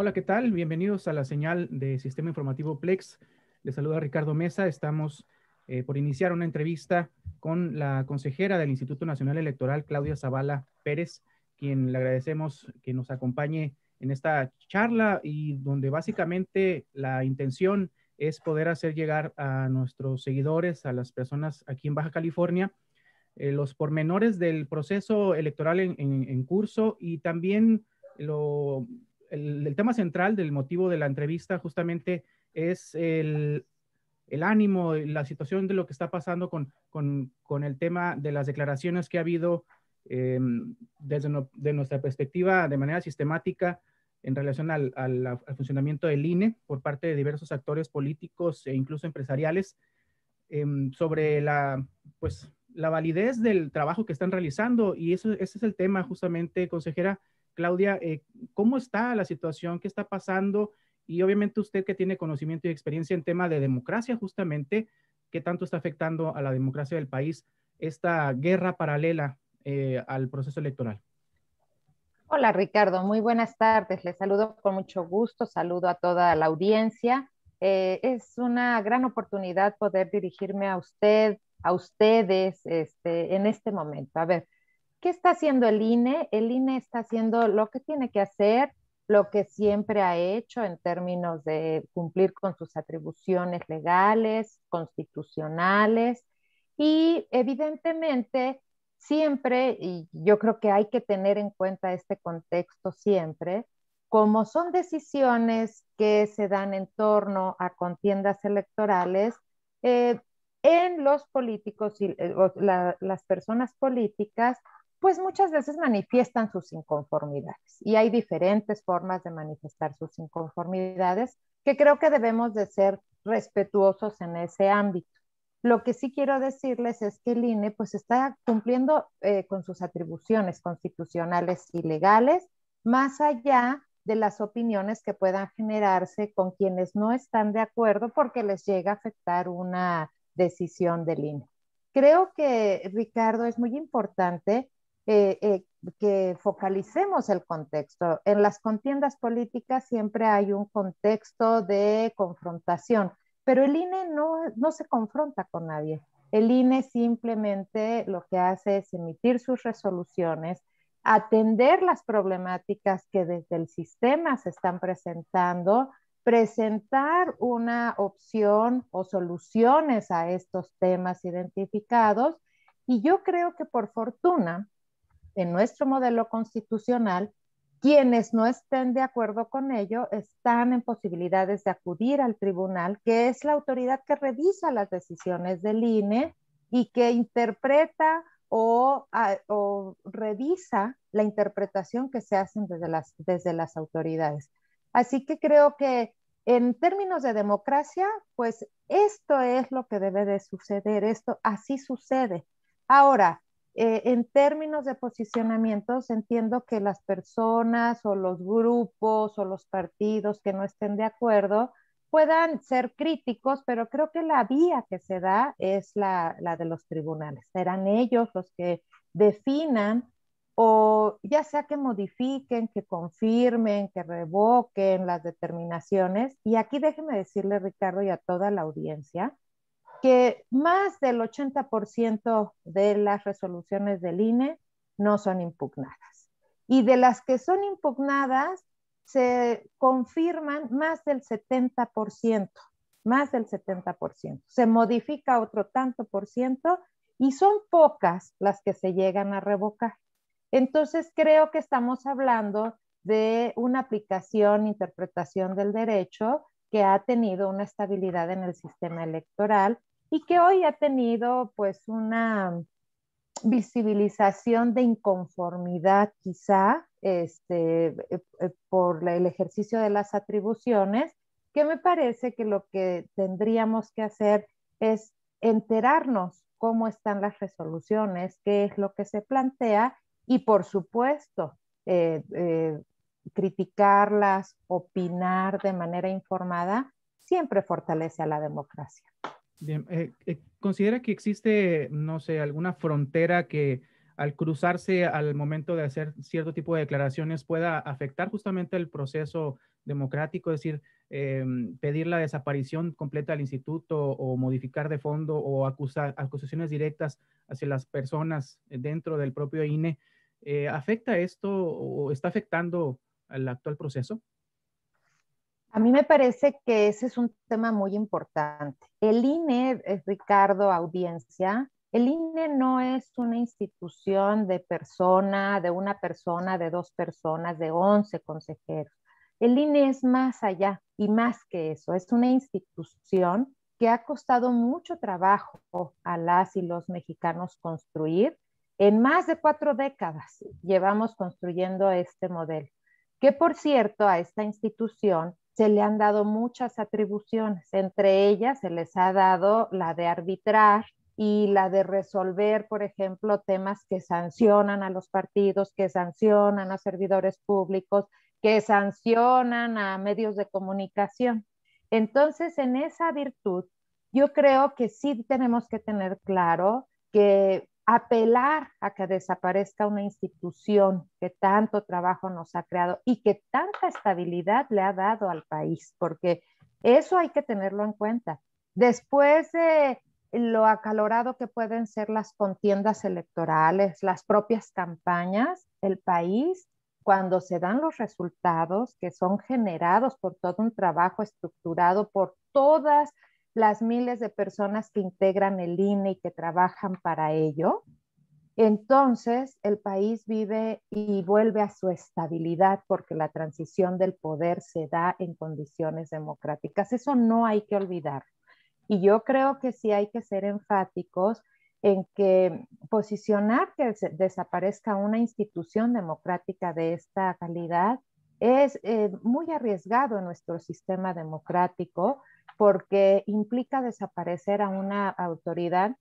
Hola, ¿qué tal? Bienvenidos a la señal de Sistema Informativo Plex. Les saluda Ricardo Mesa. Estamos eh, por iniciar una entrevista con la consejera del Instituto Nacional Electoral, Claudia Zavala Pérez, quien le agradecemos que nos acompañe en esta charla y donde básicamente la intención es poder hacer llegar a nuestros seguidores, a las personas aquí en Baja California, eh, los pormenores del proceso electoral en, en curso y también lo el, tema central del motivo de la entrevista justamente es el, el ánimo, la situación de lo que está pasando con, con, con el tema de las declaraciones que ha habido em, desde de nuestra perspectiva de manera sistemática en relación al, al, funcionamiento del INE por parte de diversos actores políticos e incluso empresariales em, sobre la, pues, la validez del trabajo que están realizando. Y eso, ese es el tema justamente, consejera, Claudia, eh, ¿cómo está la situación? ¿Qué está pasando? Y obviamente usted que tiene conocimiento y experiencia en tema de democracia, justamente, ¿qué tanto está afectando a la democracia del país esta guerra paralela eh, al proceso electoral? Hola Ricardo, muy buenas tardes. Les saludo con mucho gusto, saludo a toda la audiencia. Eh, es una gran oportunidad poder dirigirme a usted, a ustedes este, en este momento. A ver, ¿Qué está haciendo el INE? El INE está haciendo lo que tiene que hacer, lo que siempre ha hecho en términos de cumplir con sus atribuciones legales, constitucionales y evidentemente siempre, y yo creo que hay que tener en cuenta este contexto siempre, como son decisiones que se dan en torno a contiendas electorales, eh, en los políticos y eh, las personas políticas pues muchas veces manifiestan sus inconformidades y hay diferentes formas de manifestar sus inconformidades que creo que debemos de ser respetuosos en ese ámbito. Lo que sí quiero decirles es que el INE pues está cumpliendo eh, con sus atribuciones constitucionales y legales, más allá de las opiniones que puedan generarse con quienes no están de acuerdo porque les llega a afectar una decisión del INE. Creo que, Ricardo, es muy importante eh, eh, que focalicemos el contexto. En las contiendas políticas siempre hay un contexto de confrontación, pero el INE no, no se confronta con nadie. El INE simplemente lo que hace es emitir sus resoluciones, atender las problemáticas que desde el sistema se están presentando, presentar una opción o soluciones a estos temas identificados. Y yo creo que por fortuna, en nuestro modelo constitucional, quienes no estén de acuerdo con ello están en posibilidades de acudir al tribunal, que es la autoridad que revisa las decisiones del INE y que interpreta o, revisa la interpretación que se hacen desde las, desde las autoridades. Así que creo que en términos de democracia, pues esto es lo que debe de suceder, esto así sucede. Ahora, eh, en términos de posicionamientos, entiendo que las personas o los grupos o los partidos que no estén de acuerdo puedan ser críticos, pero creo que la vía que se da es la, la de los tribunales. Serán ellos los que definan o ya sea que modifiquen, que confirmen, que revoquen las determinaciones. Y aquí déjeme decirle, Ricardo, y a toda la audiencia, que más del 80% de las resoluciones del INE no son impugnadas. Y de las que son impugnadas, se confirman más del 70%, más del 70%. Se modifica otro tanto por ciento y son pocas las que se llegan a revocar. Entonces, creo que estamos hablando de una aplicación, interpretación del derecho que ha tenido una estabilidad en el sistema electoral y que hoy ha tenido pues una visibilización de inconformidad quizá este, eh, eh, por el ejercicio de las atribuciones, que me parece que lo que tendríamos que hacer es enterarnos cómo están las resoluciones, qué es lo que se plantea y por supuesto eh, criticarlas, opinar de manera informada, siempre fortalece a la democracia. Bien, eh, eh, ¿considera que existe, no sé, alguna frontera que al cruzarse al momento de hacer cierto tipo de declaraciones pueda afectar justamente el proceso democrático, es decir, em, pedir la desaparición completa del instituto o modificar de fondo o acusar, acusaciones directas hacia las personas dentro del propio INE. Eh, ¿Afecta esto o está afectando al actual proceso? A mí me parece que ese es un tema muy importante. El INE, eh, Ricardo, audiencia, el INE no es una institución de persona, de una persona, de dos personas, de once consejeros. El INE es más allá y más que eso. Es una institución que ha costado mucho trabajo a las y los mexicanos construir. En más de cuatro décadas llevamos construyendo este modelo, que por cierto a esta institución se le han dado muchas atribuciones, entre ellas se les ha dado la de arbitrar y la de resolver, por ejemplo, temas que sancionan a los partidos, que sancionan a servidores públicos, que sancionan a medios de comunicación. Entonces, en esa virtud, yo creo que sí tenemos que tener claro que apelar a que desaparezca una institución que tanto trabajo nos ha creado y que tanta estabilidad le ha dado al país, porque eso hay que tenerlo en cuenta. Después de lo acalorado que pueden ser las contiendas electorales, las propias campañas, el país, cuando se dan los resultados que son generados por todo un trabajo estructurado, por todas las miles de personas que integran el INE y que trabajan para ello, entonces el país vive y vuelve a su estabilidad porque la transición del poder se da en condiciones democráticas. Eso no hay que olvidar. Y yo creo que sí hay que ser enfáticos en que posicionar que desaparezca una institución democrática de esta calidad es eh, muy arriesgado en nuestro sistema democrático porque implica desaparecer a una autoridad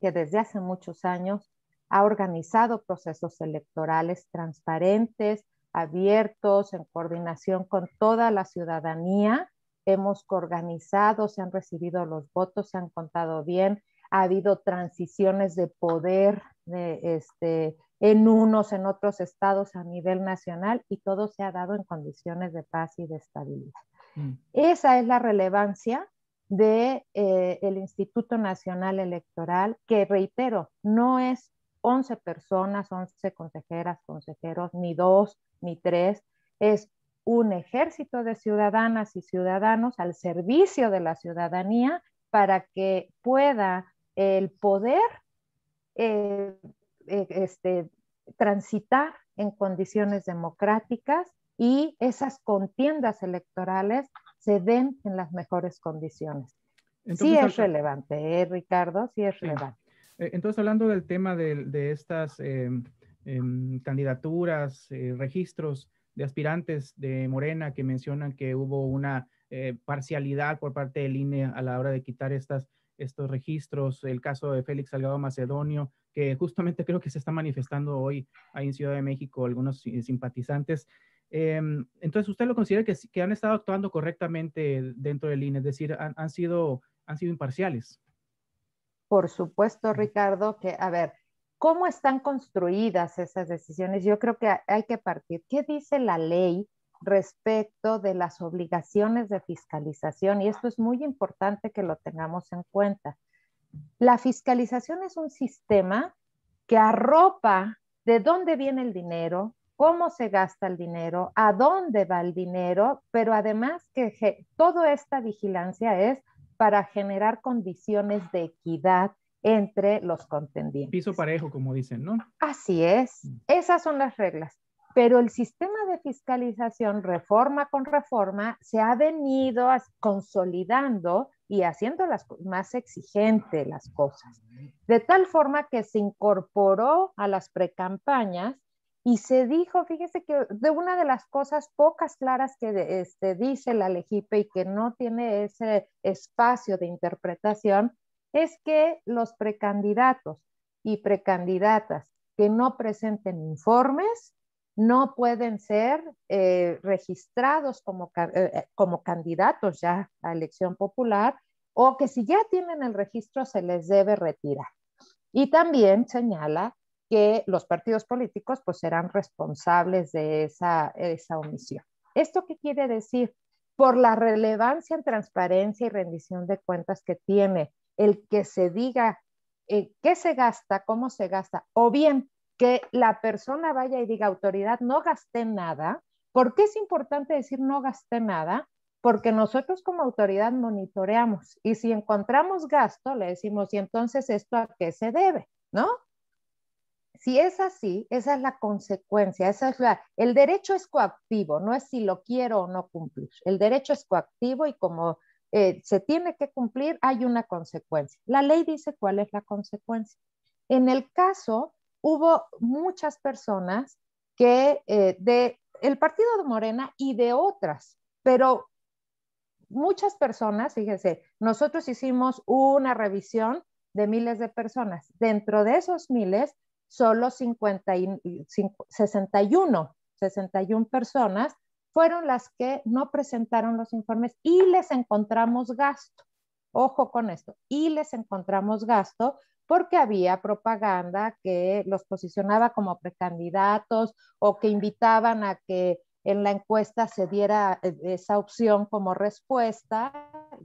que desde hace muchos años ha organizado procesos electorales transparentes, abiertos, en coordinación con toda la ciudadanía. Hemos organizado, se han recibido los votos, se han contado bien, ha habido transiciones de poder este, en unos, en otros estados a nivel nacional y todo se ha dado en condiciones de paz y de estabilidad. Mm. Esa es la relevancia del de, eh, el Instituto Nacional Electoral, que reitero, no es 11 personas, 11 consejeras, consejeros, ni dos, ni tres, es un ejército de ciudadanas y ciudadanos al servicio de la ciudadanía para que pueda eh, el poder eh, este, transitar en condiciones democráticas y esas contiendas electorales se den en las mejores condiciones. sí es relevante, ¿eh, Ricardo, sí es relevante. Eh, entonces, hablando del tema de, estas em, em, candidaturas, eh, registros de aspirantes de Morena que mencionan que hubo una parcialidad por parte del INE a la hora de quitar estas, estos registros, el caso de Félix Salgado Macedonio, que justamente creo que se está manifestando hoy ahí en Ciudad de México algunos simpatizantes. Em, entonces, ¿usted lo considera que, que, han estado actuando correctamente dentro del INE? Es decir, han, sido, han sido imparciales. Por supuesto, Ricardo, que, a ver, ¿cómo están construidas esas decisiones? Yo creo que hay que partir. ¿Qué dice la ley respecto de las obligaciones de fiscalización? Y esto es muy importante que lo tengamos en cuenta. La fiscalización es un sistema que arropa de dónde viene el dinero, cómo se gasta el dinero, a dónde va el dinero, pero además que toda esta vigilancia es para generar condiciones de equidad entre los contendientes. Piso parejo, como dicen, ¿no? Así es, mm. esas son las reglas. Pero el sistema de fiscalización, reforma con reforma, se ha venido consolidando y haciendo las, más exigentes las cosas. De tal forma que se incorporó a las precampañas y se dijo, fíjese que de una de las cosas pocas claras que este, dice la Legipe y que no tiene ese espacio de interpretación, es que los precandidatos y precandidatas que no presenten informes no pueden ser eh, registrados como, eh, eh, como candidatos ya a elección popular o que si ya tienen el registro se les debe retirar. Y también señala que los partidos políticos pues serán responsables de esa, omisión. ¿Esto qué quiere decir? Por la relevancia en transparencia y rendición de cuentas que tiene el que se diga eh, qué se gasta, cómo se gasta, o bien que la persona vaya y diga, autoridad, no gasté nada. ¿Por qué es importante decir no gasté nada? Porque nosotros como autoridad monitoreamos y si encontramos gasto, le decimos, y entonces esto a qué se debe, ¿no? si es así, esa es la consecuencia, esa es la, el derecho es coactivo, no es si lo quiero o no cumplir. El derecho es coactivo y como eh, se tiene que cumplir, hay una consecuencia. La ley dice cuál es la consecuencia. En el caso, hubo muchas personas que eh, de el partido de Morena y de otras, pero muchas personas, fíjense, nosotros hicimos una revisión de miles de personas. Dentro de esos miles, solo 61, 61 personas fueron las que no presentaron los informes y les encontramos gasto. Ojo con esto, y les encontramos gasto porque había propaganda que los posicionaba como precandidatos o que invitaban a que en la encuesta se diera eh, esa opción como respuesta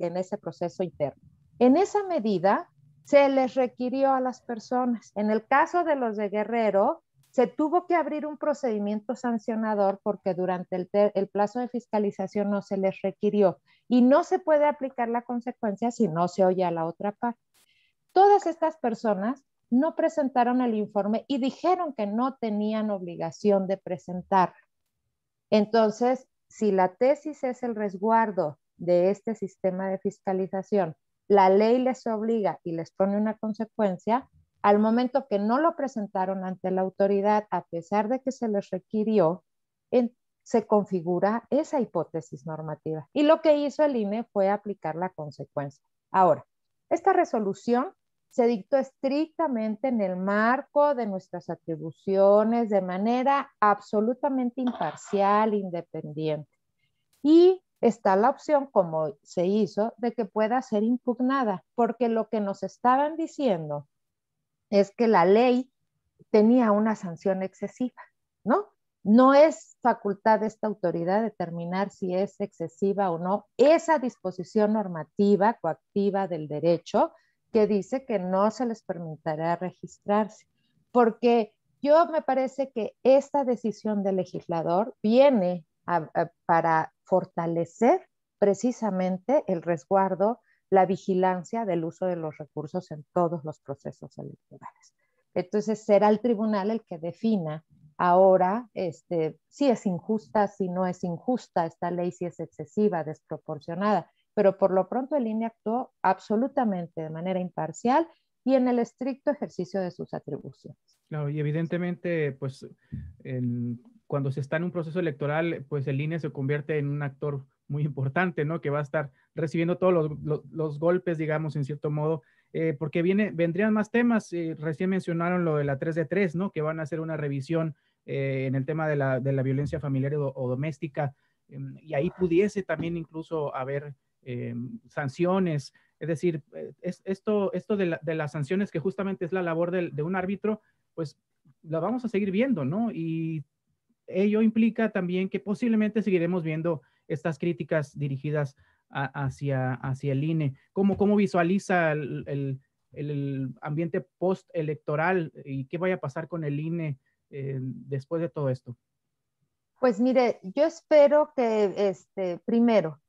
en ese proceso interno. En esa medida, se les requirió a las personas. En el caso de los de Guerrero, se tuvo que abrir un procedimiento sancionador porque durante el, plazo de fiscalización no se les requirió y no se puede aplicar la consecuencia si no se oye a la otra parte. Todas estas personas no presentaron el informe y dijeron que no tenían obligación de presentar. Entonces, si la tesis es el resguardo de este sistema de fiscalización la ley les obliga y les pone una consecuencia, al momento que no lo presentaron ante la autoridad, a pesar de que se les requirió, se configura esa hipótesis normativa. Y lo que hizo el INE fue aplicar la consecuencia. Ahora, esta resolución se dictó estrictamente en el marco de nuestras atribuciones de manera absolutamente imparcial, independiente. Y está la opción, como se hizo, de que pueda ser impugnada, porque lo que nos estaban diciendo es que la ley tenía una sanción excesiva, ¿no? No es facultad de esta autoridad determinar si es excesiva o no esa disposición normativa coactiva del derecho que dice que no se les permitirá registrarse, porque yo me parece que esta decisión del legislador viene para fortalecer precisamente el resguardo, la vigilancia del uso de los recursos en todos los procesos electorales. Entonces será el tribunal el que defina ahora este, si es injusta, si no es injusta esta ley, si es excesiva, desproporcionada. Pero por lo pronto el INE actuó absolutamente de manera imparcial y en el estricto ejercicio de sus atribuciones. Claro, y evidentemente, pues en cuando se está en un proceso electoral, pues el INE se convierte en un actor muy importante, ¿no? Que va a estar recibiendo todos los, golpes, digamos, en cierto modo, eh, porque viene, vendrían más temas. Eh, recién mencionaron lo de la 3 de 3, ¿no? Que van a hacer una revisión eh, en el tema de la, violencia familiar o, doméstica, em, y ahí pudiese también incluso haber em, sanciones. Es decir, es, esto, esto de, las sanciones, que justamente es la labor de, de un árbitro, pues la vamos a seguir viendo, ¿no? Y ello implica también que posiblemente seguiremos viendo estas críticas dirigidas hacia, hacia el INE. ¿Cómo, cómo visualiza el, el, el ambiente postelectoral y qué vaya a pasar con el INE eh, después de todo esto? Pues mire, yo espero que, este, primero,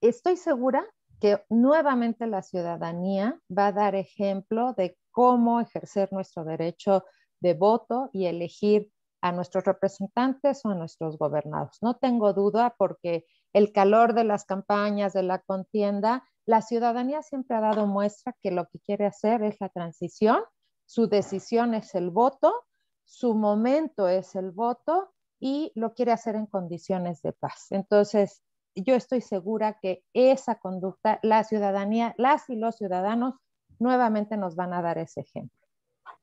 estoy segura que nuevamente la ciudadanía va a dar ejemplo de cómo ejercer nuestro derecho de voto y elegir a nuestros representantes o a nuestros gobernados. No tengo duda porque el calor de las campañas, de la contienda, la ciudadanía siempre ha dado muestra que lo que quiere hacer es la transición, su decisión es el voto, su momento es el voto y lo quiere hacer en condiciones de paz. Entonces, yo estoy segura que esa conducta, la ciudadanía, las y los ciudadanos nuevamente nos van a dar ese ejemplo.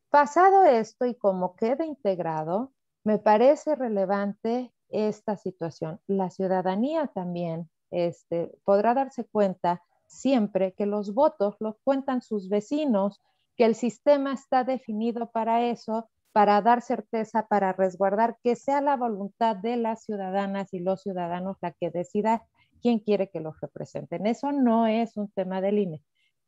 Pasado esto y como queda integrado, me parece relevante esta situación. La ciudadanía también este, podrá darse cuenta siempre que los votos los cuentan sus vecinos, que el sistema está definido para eso, para dar certeza, para resguardar que sea la voluntad de las ciudadanas y los ciudadanos la que decida quién quiere que los representen. Eso no es un tema del INE.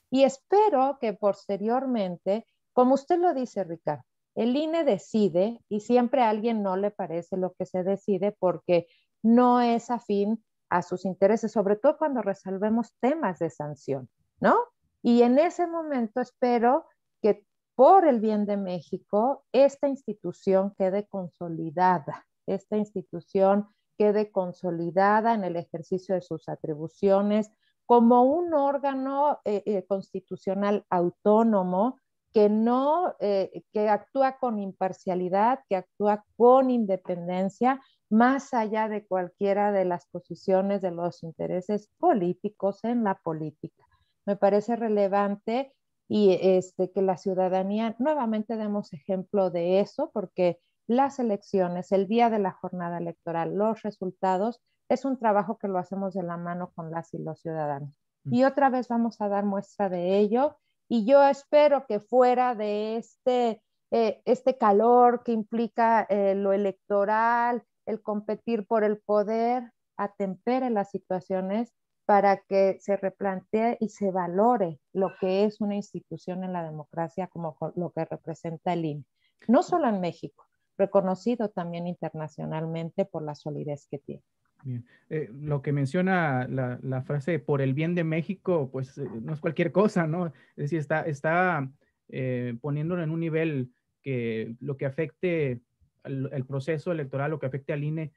Y espero que posteriormente, como usted lo dice, Ricardo, el INE decide y siempre a alguien no le parece lo que se decide porque no es afín a sus intereses, sobre todo cuando resolvemos temas de sanción, ¿no? Y en ese momento espero que por el bien de México esta institución quede consolidada, esta institución quede consolidada en el ejercicio de sus atribuciones como un órgano eh, eh, constitucional autónomo que no, eh, que actúa con imparcialidad, que actúa con independencia, más allá de cualquiera de las posiciones de los intereses políticos en la política. Me parece relevante y este, que la ciudadanía, nuevamente demos ejemplo de eso, porque las elecciones, el día de la jornada electoral, los resultados, es un trabajo que lo hacemos de la mano con las y los ciudadanos. Mm. Y otra vez vamos a dar muestra de ello y yo espero que fuera de este, eh, este calor que implica eh, lo electoral, el competir por el poder, atempere las situaciones para que se replantee y se valore lo que es una institución en la democracia como lo que representa el INE. No solo en México, reconocido también internacionalmente por la solidez que tiene. Bien. Eh, lo que menciona la, frase por el bien de México, pues eh, no es cualquier cosa, ¿no? Es decir, está, eh, poniéndolo en un nivel que lo que afecte el proceso electoral, lo que afecte al INE,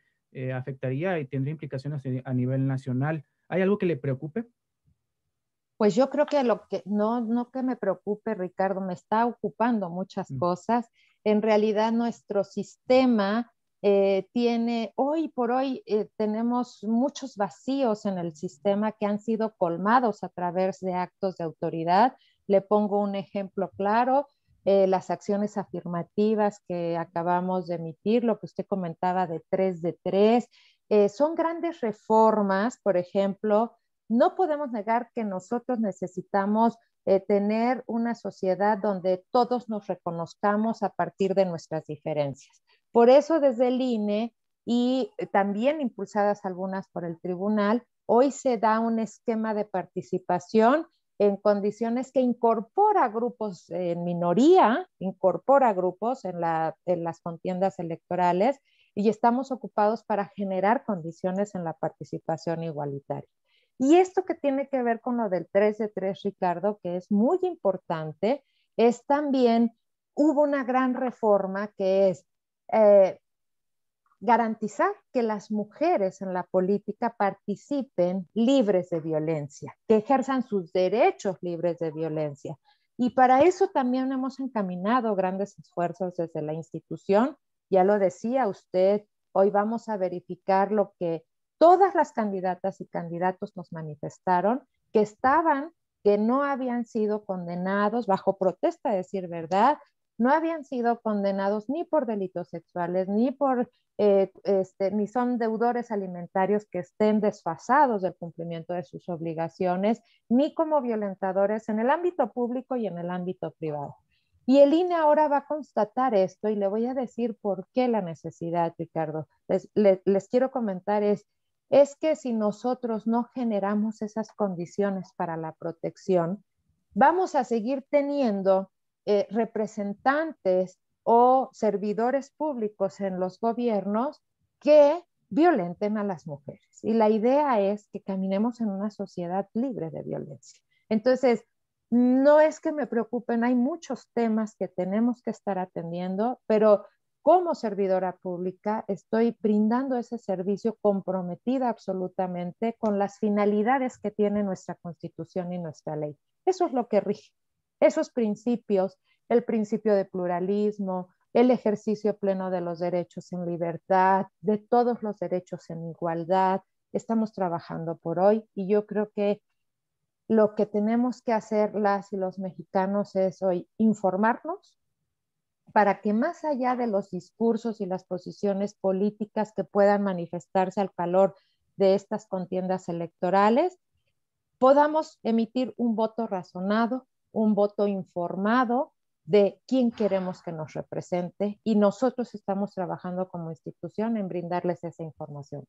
afectaría y tendría implicaciones a nivel nacional. ¿Hay algo que le preocupe? Pues yo creo que lo que, no, no que me preocupe, Ricardo, me está ocupando muchas mm. cosas. En realidad nuestro sistema eh, tiene, hoy por hoy eh, tenemos muchos vacíos en el sistema que han sido colmados a través de actos de autoridad. Le pongo un ejemplo claro, eh, las acciones afirmativas que acabamos de emitir, lo que usted comentaba de 3 de 3, son grandes reformas, por ejemplo, no podemos negar que nosotros necesitamos tener una sociedad donde todos nos reconozcamos a partir de nuestras diferencias. Por eso desde el INE y eh, también impulsadas algunas por el tribunal, hoy se da un esquema de participación en condiciones que incorpora grupos en minoría, incorpora grupos en, las contiendas electorales y estamos ocupados para generar condiciones en la participación igualitaria. Y esto que tiene que ver con lo del 3 de 3, Ricardo, que es muy importante, es también, hubo una gran reforma que es eh, garantizar que las mujeres en la política participen libres de violencia, que ejerzan sus derechos libres de violencia. Y para eso también hemos encaminado grandes esfuerzos desde la institución. Ya lo decía usted, hoy vamos a verificar lo que todas las candidatas y candidatos nos manifestaron, que estaban, que no habían sido condenados bajo protesta, a decir verdad, no habían sido condenados ni por delitos sexuales, ni por, eh, este, ni son deudores alimentarios que estén desfasados del cumplimiento de sus obligaciones, ni como violentadores en el ámbito público y en el ámbito privado. Y el INE ahora va a constatar esto y le voy a decir por qué la necesidad, Ricardo. Les, quiero comentar es, es que si nosotros no generamos esas condiciones para la protección, vamos a seguir teniendo eh, representantes o servidores públicos en los gobiernos que violenten a las mujeres. Y la idea es que caminemos en una sociedad libre de violencia. Entonces, no es que me preocupen, hay muchos temas que tenemos que estar atendiendo, pero como servidora pública estoy brindando ese servicio comprometida absolutamente con las finalidades que tiene nuestra constitución y nuestra ley. Eso es lo que rige esos principios, el principio de pluralismo, el ejercicio pleno de los derechos en libertad, de todos los derechos en igualdad, estamos trabajando por hoy y yo creo que lo que tenemos que hacer las y los mexicanos es hoy informarnos para que más allá de los discursos y las posiciones políticas que puedan manifestarse al calor de estas contiendas electorales, podamos emitir un voto razonado, un voto informado de quién queremos que nos represente y nosotros estamos trabajando como institución en brindarles esa información.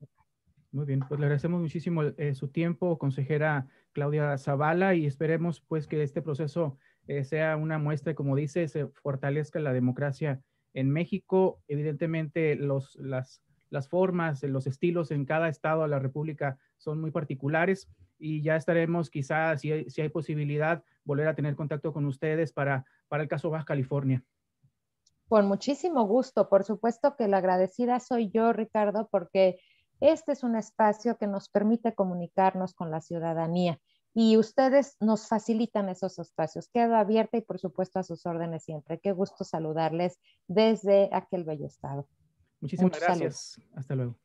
Muy bien, pues le agradecemos muchísimo eh, su tiempo, consejera Claudia Zavala, y esperemos pues que este proceso eh, sea una muestra, como dice, se fortalezca la democracia en México. Evidentemente, los, las, las formas, los estilos en cada estado de la República son muy particulares y ya estaremos quizás, si hay, posibilidad, volver a tener contacto con ustedes para, para el caso Baja California. Con muchísimo gusto, por supuesto que la agradecida soy yo, Ricardo, porque este es un espacio que nos permite comunicarnos con la ciudadanía y ustedes nos facilitan esos espacios. Quedo abierta y por supuesto a sus órdenes siempre. Qué gusto saludarles desde aquel bello estado. Muchísimas gracias. Hasta luego.